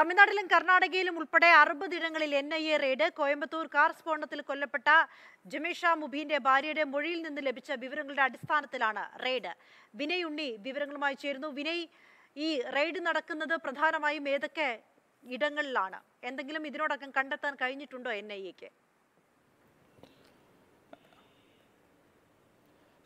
തമിഴ്നാട്ടിലും കർണാടകയിലും ഉൾപ്പെടെ അറുപത് ഇടങ്ങളിൽ N I A raid Coimbatore car സ്ഫോടനത്തിൽ കൊല്ലപ്പെട്ട ജമീഷ മുബീന്റെ ഭാര്യയുടെ മൊഴിയിൽ നിന്ന് ലഭിച്ച വിവരങ്ങളുടെ അടിസ്ഥാനത്തിലാണ് റെയ്ഡ് വിനയ് ഉണ്ണി വിവരങ്ങളുമായി ചേരുന്നു വിനയ് ഈ റെയ്ഡ് നടക്കുന്നത് പ്രധാനമായും ഏതൊക്കെ ഇടങ്ങളിലാണ് എന്തെങ്കിലും ഇതിനോടകം കണ്ടെത്താൻ കഴിഞ്ഞിട്ടുണ്ടോ എൻ ഐ എക്ക്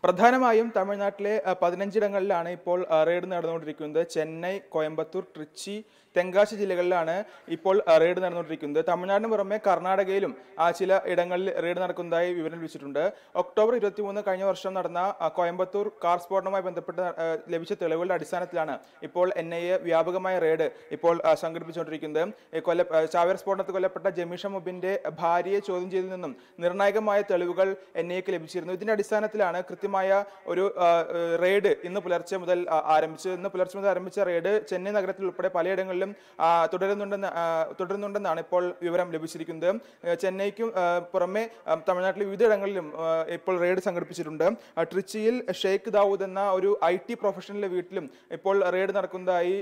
പ്രധാനമായും തമിഴ്നാട്ടിലെ പതിനഞ്ചിടങ്ങളിലാണ് ഇപ്പോൾ റെയ്ഡ് നടന്നുകൊണ്ടിരിക്കുന്നത് ചെന്നൈ കോയമ്പത്തൂർ ട്രിച്ചി തെങ്കാശി ജില്ലകളിലാണ് ഇപ്പോൾ റെയ്ഡ് നടന്നുകൊണ്ടിരിക്കുന്നത് തമിഴ്നാടിന് പുറമെ കർണാടകയിലും ആ ചില ഇടങ്ങളിൽ റെയ്ഡ് നടക്കുന്നതായി വിവരം ലഭിച്ചിട്ടുണ്ട് ഒക്ടോബർ ഇരുപത്തിമൂന്ന് കഴിഞ്ഞ വർഷം നടന്ന കോയമ്പത്തൂർ കാർ സ്ഫോടനവുമായി ബന്ധപ്പെട്ട് ലഭിച്ച തെളിവുകളുടെ അടിസ്ഥാനത്തിലാണ് ഇപ്പോൾ എൻ ഐ എ വ്യാപകമായ റെയ്ഡ് ഇപ്പോൾ സംഘടിപ്പിച്ചുകൊണ്ടിരിക്കുന്നത് കൊല്ല ചാവേർ സ്ഫോടനത്തിൽ കൊല്ലപ്പെട്ട ജമീഷ മുബിന്റെ ഭാര്യയെ ചോദ്യം ചെയ്തതിൽ നിന്നും നിർണായകമായ തെളിവുകൾ എൻ ഐ എക്ക് ലഭിച്ചിരുന്നു ഇതിന്റെ അടിസ്ഥാനത്തിലാണ് കൃത്യം ആദ്യമായ ഒരു റെയ്ഡ് ഇന്ന് പുലർച്ചെ മുതൽ ആരംഭിച്ചു ഇന്ന് പുലർച്ചെ മുതൽ ആരംഭിച്ച റെയ്ഡ് ചെന്നൈ നഗരത്തിൽ ഉൾപ്പെടെ പലയിടങ്ങളിലും തുടരുന്നുണ്ടെന്ന് തുടരുന്നുണ്ടെന്നാണ് ഇപ്പോൾ വിവരം ലഭിച്ചിരിക്കുന്നത് ചെന്നൈക്കും പുറമെ തമിഴ്നാട്ടിലെ ഇടങ്ങളിലും ഇപ്പോൾ റെയ്ഡ് സംഘടിപ്പിച്ചിട്ടുണ്ട് ട്രിച്ചിയിൽ ഷെയ്ഖ് ദാവൂദ് എന്ന ഒരു ഐ ടി പ്രൊഫഷണലിന്റെ വീട്ടിലും ഇപ്പോൾ റെയ്ഡ് നടക്കുന്നതായി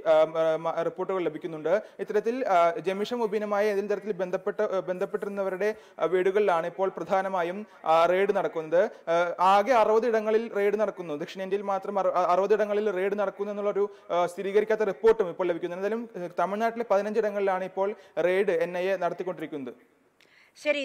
റിപ്പോർട്ടുകൾ ലഭിക്കുന്നുണ്ട് ഇത്തരത്തിൽ ജമീഷ മുബീനുമായ ഏതെങ്കിലും തരത്തിൽ ബന്ധപ്പെട്ട ബന്ധപ്പെട്ടിരുന്നവരുടെ വീടുകളിലാണ് ഇപ്പോൾ പ്രധാനമായും റെയ്ഡ് നടക്കുന്നത് ആകെ അറുപത് ഇടങ്ങളിൽ റെയ്ഡ് നടക്കുന്നു ദക്ഷിണേന്ത്യയിൽ മാത്രം ഇടങ്ങളിൽ റെയ്ഡ് നടക്കുന്നു എന്നുള്ളൊരു സ്ഥിരീകരിക്കാത്ത റിപ്പോർട്ടും ഇപ്പോൾ ലഭിക്കുന്നു എന്തായാലും തമിഴ്നാട്ടിലെ പതിനഞ്ചിടങ്ങളിലാണ് ഇപ്പോൾ റെയ്ഡ് എൻ ഐ എ നടത്തിക്കൊണ്ടിരിക്കുന്നത് ശരി